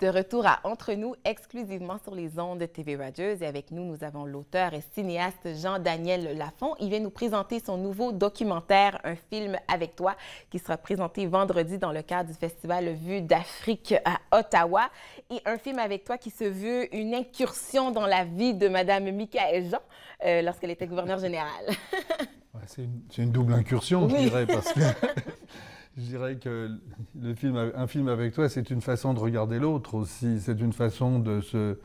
De retour à Entre nous, exclusivement sur les ondes de TV Rogers. Et avec nous, nous avons l'auteur et cinéaste Jean-Daniel Lafont. Il vient nous présenter son nouveau documentaire, Un film avec toi, qui sera présenté vendredi dans le cadre du Festival Vue d'Afrique à Ottawa. Et Un film avec toi qui se veut une incursion dans la vie de Mme Michael Jean euh, lorsqu'elle était gouverneure générale. C'est une, double incursion, je dirais, parce que Je dirais que le film, un film avec toi, c'est une façon de regarder l'autre aussi. C'est une façon de, se,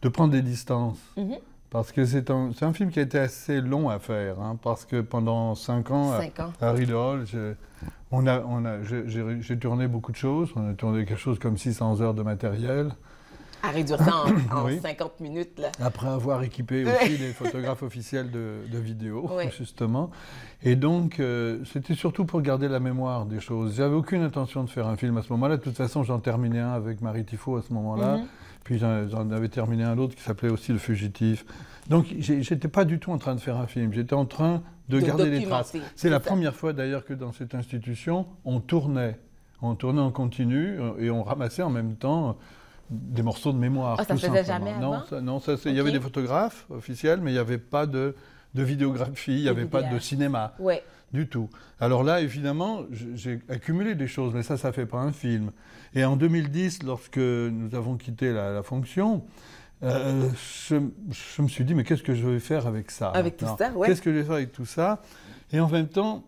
de prendre des distances. Mhm. Parce que c'est un, un, film qui a été assez long à faire. Hein, parce que pendant 5 ans, à, Ridol on a, j'ai tourné beaucoup de choses. On a tourné quelque chose comme 600 heures de matériel à réduire ça en, en 50 minutes. Là. Après avoir équipé aussi les photographes officiels de, de vidéos, justement. Et donc, euh, c'était surtout pour garder la mémoire des choses. J'avais aucune intention de faire un film à ce moment-là. De toute façon, j'en terminais un avec Marie Tifo à ce moment-là. Mhm. Puis j'en avais terminé un autre qui s'appelait aussi Le Fugitif. Donc, j'étais pas du tout en train de faire un film. J'étais en train de, garder les traces. C'est la première fois d'ailleurs que dans cette institution, on tournait on tournait en continu euh, et on ramassait en même temps des morceaux de mémoire. Oh, ça ne faisait jamais Non, non, ça, il y avait des photographes officiels, mais il n'y avait pas de, vidéographie, il n'y avait pas de cinéma. Du tout. Alors là, évidemment, j'ai accumulé des choses, mais ça, ça ne fait pas un film. Et en 2010, lorsque nous avons quitté la, fonction, euh, je, me suis dit, mais qu'est-ce que je vais faire avec ça Avec tout ça, Qu'est-ce que je vais faire avec tout ça Et en même temps,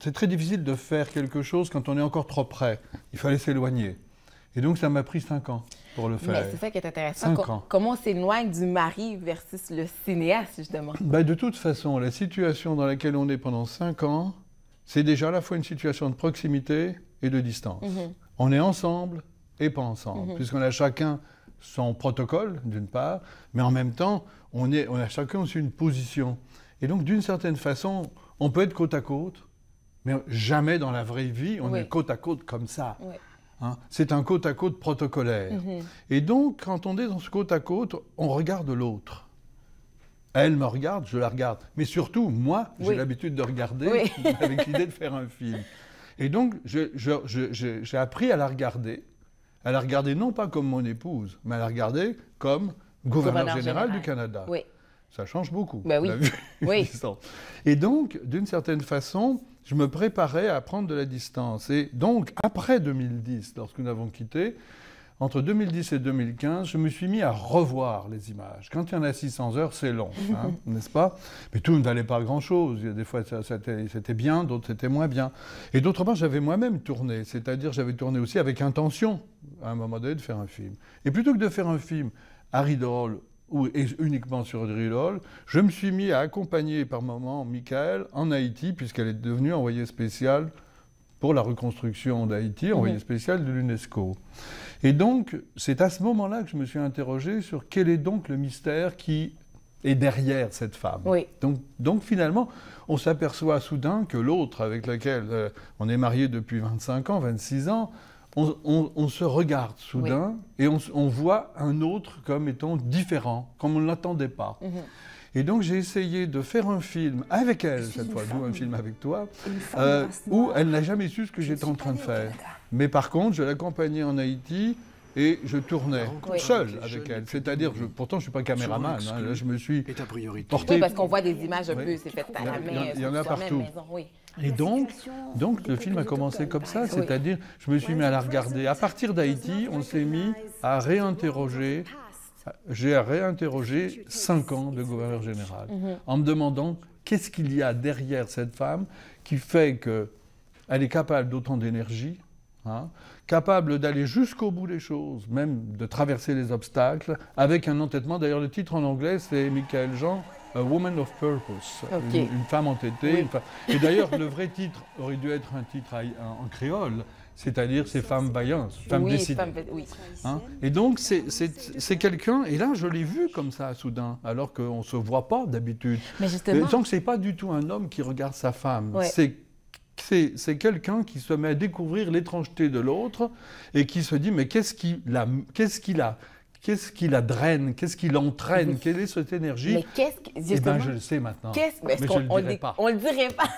c'est très difficile de faire quelque chose quand on est encore trop près. Il fallait s'éloigner. Et donc, ça m'a pris cinq ans pour le c'est ça qui est intéressant. Comment on s'éloigne du mari versus le cinéaste, justement? Ben, de toute façon, la situation dans laquelle on est pendant cinq ans, c'est déjà à la fois une situation de proximité et de distance. Mm-hmm. On est ensemble et pas ensemble, mm-hmm. puisqu'on a chacun son protocole, d'une part, mais en même temps, on, est, on a chacun aussi une position. Et donc, d'une certaine façon, on peut être côte à côte, mais jamais dans la vraie vie, on est côte à côte comme ça. Hein. c'est un côte à côte protocolaire. Mhm. Et donc, quand on est dans ce côte à côte, on regarde l'autre. Elle me regarde, je la regarde. Mais surtout, moi, j'ai l'habitude de regarder avec l'idée de faire un film. Et donc, j'ai appris à la regarder. À la regarder non pas comme mon épouse, mais à la regarder comme gouverneur, général, du Canada. Ça change beaucoup. Bah oui. oui. Et donc, d'une certaine façon, je me préparais à prendre de la distance. Et donc, après 2010, lorsque nous avons quitté, entre 2010 et 2015, je me suis mis à revoir les images. Quand il y en a 600 heures, c'est long, hein, n'est-ce pas Mais tout ne valait pas grand-chose. Des fois, c'était bien, d'autres, c'était moins bien. Et d'autre part, j'avais moi-même tourné, c'est-à-dire j'avais tourné aussi avec intention, à un moment donné, de faire un film. Et plutôt que de faire un film, Harry Doll uniquement sur Drillhole. je me suis mis à accompagner par moment Michael en Haïti, puisqu'elle est devenue envoyée spéciale pour la reconstruction d'Haïti, envoyée spéciale de l'UNESCO. Et donc, c'est à ce moment-là que je me suis interrogé sur quel est donc le mystère qui est derrière cette femme. Donc, finalement, on s'aperçoit soudain que l'autre avec laquelle euh, on est marié depuis 25 ans, 26 ans, on, se regarde soudain et on, voit un autre comme étant différent, comme on ne l'attendait pas. Mhm. Et donc j'ai essayé de faire un film avec elle cette fois, d'où un film avec toi, euh, où elle n'a jamais su ce que j'étais en train de faire. Mais par contre, je l'accompagnais en Haïti et je tournais seul avec, elle. C'est-à-dire, pourtant, je ne suis pas caméraman. Hein. là, je me suis porté. parce qu'on voit des images un peu, c'est fait à la main. Il y en a partout. Et donc, donc le film a commencé comme ça, c'est-à-dire, je me suis mis à la regarder. À partir d'Haïti, on s'est mis ah, à réinterroger. J'ai réinterrogé cinq ans de gouverneur général mhm. en me demandant qu'est-ce qu'il y a derrière cette femme qui fait qu'elle est capable d'autant d'énergie, Hein, capable d'aller jusqu'au bout des choses, même de traverser les obstacles, avec un entêtement. D'ailleurs, le titre en anglais, c'est Michael Jean, A Woman of Purpose, une, femme entêtée. Et d'ailleurs, le vrai titre aurait dû être un titre en, créole, c'est-à-dire ces femmes vaillantes, femmes oui, Femme, oui. Hein? Et donc c'est quelqu'un, et là je l'ai vu comme ça soudain, alors qu'on ne se voit pas d'habitude. Mais justement... que ce c'est pas du tout un homme qui regarde sa femme, c'est c'est quelqu'un qui se met à découvrir l'étrangeté de l'autre et qui se dit mais qu'est-ce qui la, qu'est-ce qu'il la, draine, qu'est-ce qui l'entraîne, quelle est cette énergie Mais qu'est-ce que, eh ben, je le sais maintenant. mais, on, le dirait pas.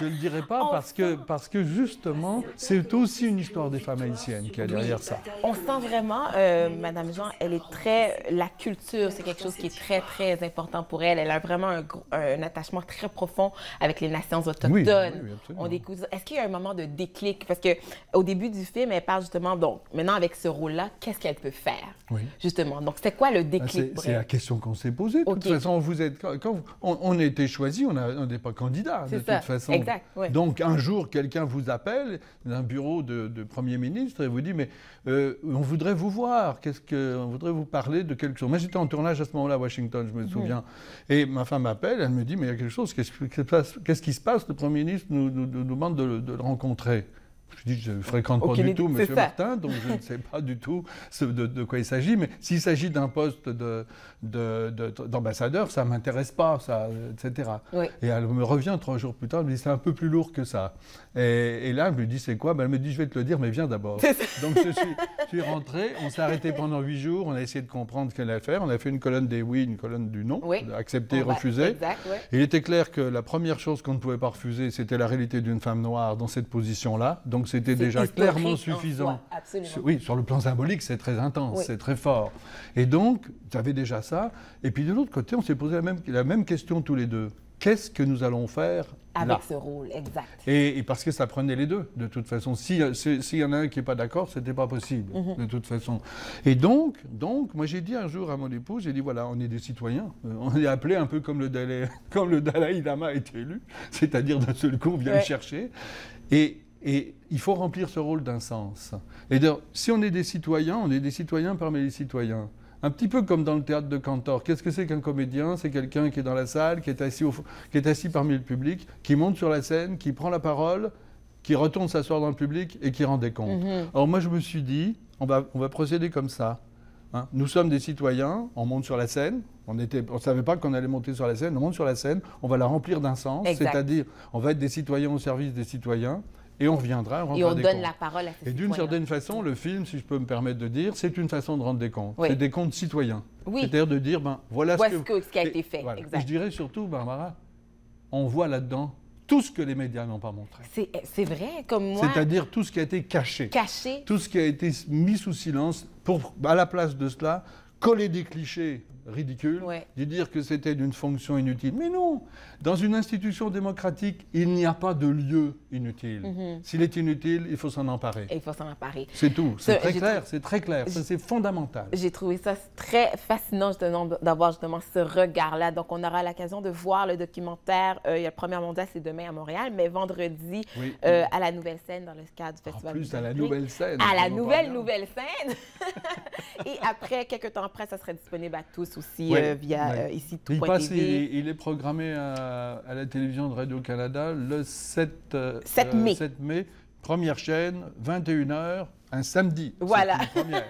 Je ne le dirai pas parce, que, parce que justement, c'est aussi une histoire des femmes haïtiennes qui est derrière ça. On sent vraiment, euh, Madame Jean, elle est très. La culture, c'est quelque chose qui est très, très important pour elle. Elle a vraiment un, attachement très profond avec les nations autochtones. Oui, oui, On découvre. Est-ce qu'il y a un moment de déclic? Parce que au début du film, elle parle justement, donc, maintenant avec ce rôle-là, qu'est-ce qu'elle peut faire? Justement. Donc, c'est quoi le ah, déclic? c'est la question qu'on s'est posée. De toute façon, vous êtes, quand on, a été choisi, on n'est pas candidat, de toute façon. Donc un jour, quelqu'un vous appelle d'un bureau de, Premier ministre et vous dit, mais euh, on voudrait vous voir, qu'est-ce que, on voudrait vous parler de quelque chose. Moi, j'étais en tournage à ce moment-là à Washington, je me mhm. souviens. Et ma femme m'appelle, elle me dit, mais il y a quelque chose, qu'est-ce, qui se passe Le Premier ministre nous, demande de le rencontrer. Je dis, je ne fréquente pas du tout M. Martin, donc je ne sais pas du tout ce, de, quoi il s'agit. Mais s'il s'agit d'un poste d'ambassadeur, de, ça ne m'intéresse pas, ça, etc. Et elle me revient trois jours plus tard, elle me dit, c'est un peu plus lourd que ça. Et, là, je lui dis, c'est quoi ben, Elle me dit, je vais te le dire, mais viens d'abord. Donc je suis, je suis, rentré, on s'est arrêté pendant huit jours, on a essayé de comprendre quelle faire. On a fait une colonne des oui, une colonne du non, accepter, accepté, refusé. Il était clair que la première chose qu'on ne pouvait pas refuser, c'était la réalité d'une femme noire dans cette position-là. Donc donc c'était déjà clairement suffisant. oui, sur le plan symbolique, c'est très intense, c'est très fort. Et donc, tu avais déjà ça. Et puis de l'autre côté, on s'est posé la même, la même question tous les deux. Qu'est-ce que nous allons faire avec ce rôle, exact. Et, parce que ça prenait les deux, de toute façon. S'il si, s'il y en a un qui n'est pas d'accord, ce n'était pas possible, mhm. de toute façon. Et donc, donc moi j'ai dit un jour à mon épouse, j'ai dit, voilà, on est des citoyens, euh, on est appelés un peu comme le Dalai, comme le Lama a été élu, c'est-à-dire d'un seul coup, on vient le chercher. Et et il faut remplir ce rôle d'un sens. Et d'ailleurs, si on est des citoyens, on est des citoyens parmi les citoyens. Un petit peu comme dans le théâtre de Cantor. Qu'est-ce que c'est qu'un comédien C'est quelqu'un qui est dans la salle, qui est, assis qui est assis parmi le public, qui monte sur la scène, qui prend la parole, qui retourne s'asseoir dans le public et qui rend des comptes. Alors mm-hmm. moi, je me suis dit, on va, procéder comme ça. Hein. Nous sommes des citoyens, on monte sur la scène, on ne savait pas qu'on allait monter sur la scène, on monte sur la scène, on va la remplir d'un sens, c'est-à-dire on va être des citoyens au service des citoyens. Et on reviendra. On et on donne la parole à ces Et d'une certaine façon, le film, si je peux me permettre de dire, c'est une façon de rendre des comptes. C'est des comptes citoyens. C'est-à-dire de dire, ben, voilà ce, que... ce, qui a été fait. Et je dirais surtout, Barbara, on voit là-dedans tout ce que les médias n'ont pas montré. C'est vrai, comme moi. C'est-à-dire tout ce qui a été caché. Caché. Tout ce qui a été mis sous silence pour, à la place de cela, coller des clichés ridicule de dire que c'était d'une fonction inutile. Mais non, dans une institution démocratique, il n'y a pas de lieu inutile. Mhm. S'il est inutile, il faut s'en emparer. il faut s'en emparer. C'est tout. C'est très, clair. C'est très clair. C'est fondamental. J'ai trouvé ça très fascinant d'avoir justement ce regard-là. Donc, on aura l'occasion de voir le documentaire. Euh, il y a le premier mondial, c'est demain à Montréal, mais vendredi euh, à la Nouvelle Scène dans le cadre du Festival. En plus, à la Nouvelle Scène. À la Nouvelle Nouvelle Scène. Et après, quelques temps après, ça sera disponible à tous Suisse aussi oui, euh, via oui. euh, ici tout il, passe, il, il, est programmé à, à la télévision de Radio-Canada le 7, 7 euh, euh, mai. 7 mai. Première chaîne, 21h, un samedi. Voilà.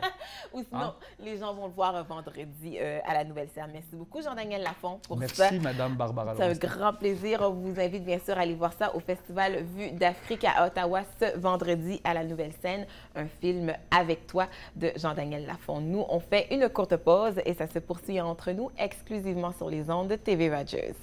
Ou sinon, hein? les gens vont le voir vendredi euh, à la Nouvelle Serre. Merci beaucoup, Jean-Daniel Lafont, pour ça. Merci, Madame Barbara. C'est un grand plaisir. On vous invite bien sûr à aller voir ça au Festival Vue d'Afrique à Ottawa ce vendredi à la Nouvelle Scène. Un film avec toi de Jean-Daniel Lafont. Nous, on fait une courte pause et ça se poursuit entre nous exclusivement sur les ondes TV Rogers.